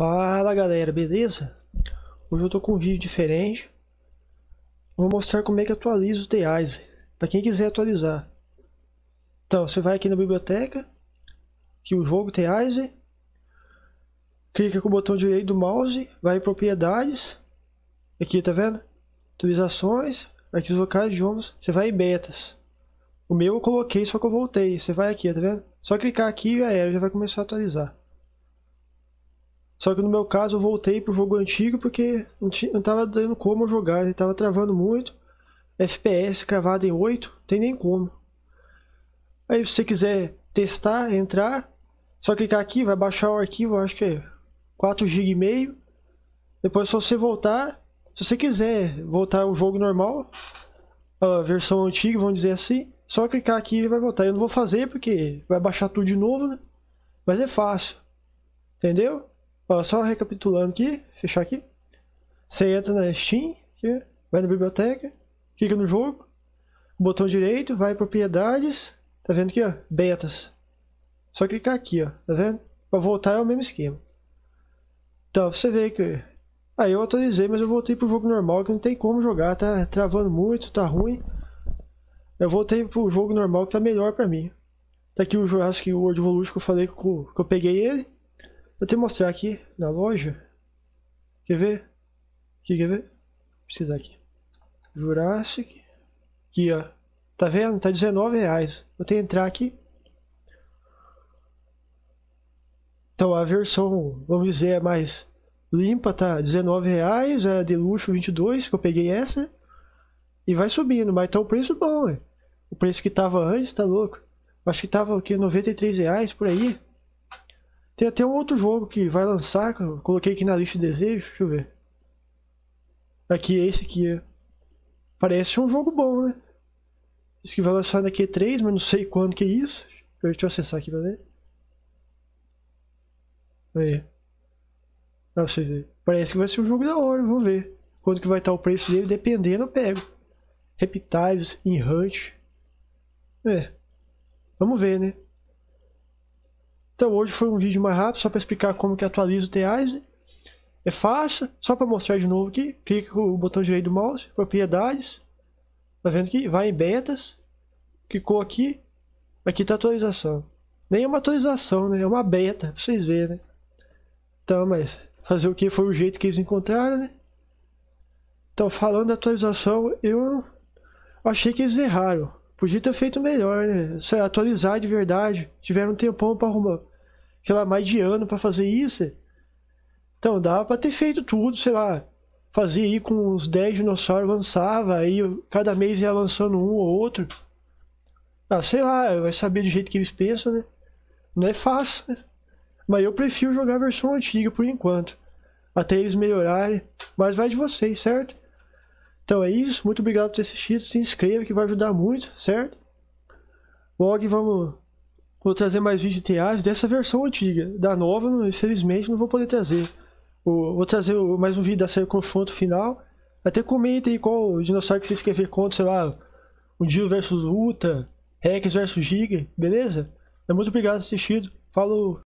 Fala galera, beleza? Hoje eu tô com um vídeo diferente Vou mostrar como é que atualiza o TAIS Para quem quiser atualizar Então, você vai aqui na biblioteca Que o jogo TAIS Clica com o botão direito do mouse Vai em propriedades Aqui, tá vendo? Atualizações, arquivos locais, idiomas Você vai em betas O meu eu coloquei, só que eu voltei Você vai aqui, tá vendo? Só clicar aqui e já era, já vai começar a atualizar só que no meu caso eu voltei pro jogo antigo porque não, tava dando como jogar, ele tava travando muito. FPS cravado em 8, não tem nem como. Aí se você quiser testar, entrar, só clicar aqui, vai baixar o arquivo, acho que é 4 GB e meio. Depois é só você voltar, se você quiser voltar o jogo normal, a versão antiga, vamos dizer assim, só clicar aqui ele vai voltar. Eu não vou fazer porque vai baixar tudo de novo, né? Mas é fácil. Entendeu? Ó, só recapitulando aqui, fechar aqui. Você entra na Steam, aqui, vai na biblioteca, clica no jogo, botão direito, vai em propriedades, tá vendo aqui, ó, betas. Só clicar aqui, ó, tá vendo? Pra voltar é o mesmo esquema. Então, você vê que... Aí eu atualizei, mas eu voltei pro jogo normal, que não tem como jogar, tá travando muito, tá ruim. Eu voltei pro jogo normal, que tá melhor pra mim. Tá aqui o Jurassic World Evolution que eu falei que eu peguei ele. Vou te mostrar aqui na loja. Quer ver? Aqui, quer ver? Precisa aqui. Jurassic. Aqui, ó. Tá vendo? Tá 19 reais. Vou ter que entrar aqui. Então a versão, vamos dizer, é mais limpa tá 19 reais, a é de luxo 22, que eu peguei essa. E vai subindo, mas tá um preço bom, né? O preço que tava antes tá louco. Acho que tava o quê? 93 reais por aí. Tem até um outro jogo que vai lançar, que eu coloquei aqui na lista de desejos, deixa eu ver. Aqui, esse aqui. É. Parece um jogo bom, né? Diz que vai lançar na Q3, mas não sei quando que é isso. Deixa eu acessar aqui pra ver. Aí. Pra Parece que vai ser um jogo da hora, vamos ver. Quanto que vai estar o preço dele, dependendo eu pego. Reptiles, Inhunt. É. Vamos ver, né? Então hoje foi um vídeo mais rápido, só para explicar como que atualiza o TEASE. É fácil, só para mostrar de novo aqui, clica com o botão direito do mouse, propriedades, tá vendo que vai em betas, clicou aqui, aqui tá atualização. Nem é uma atualização, né? É uma beta, pra vocês verem, né? Então, mas fazer o que foi o jeito que eles encontraram, né? Então, falando da atualização, eu achei que eles erraram. Podia ter feito melhor, né? Se é, atualizar de verdade, tiveram um tempão para arrumar sei lá, mais de ano para fazer isso. Então dava para ter feito tudo, sei lá, fazia aí com uns 10 dinossauros, lançava, aí cada mês ia lançando um ou outro. Ah, sei lá, vai saber do jeito que eles pensam, né? Não é fácil, né? Mas eu prefiro jogar a versão antiga por enquanto. Até eles melhorarem. Mas vai de vocês, certo? Então é isso. Muito obrigado por ter assistido. Se inscreva que vai ajudar muito, certo? Log, vamos Vou trazer mais vídeos de reais dessa versão antiga. Da nova, infelizmente, não vou poder trazer. Vou trazer mais um vídeo da série Confronto Final. Até comenta aí qual dinossauro que vocês querem ver contra, sei lá, o Dio versus Uta, Rex versus Giga, beleza? É muito obrigado por ter assistido. Falou!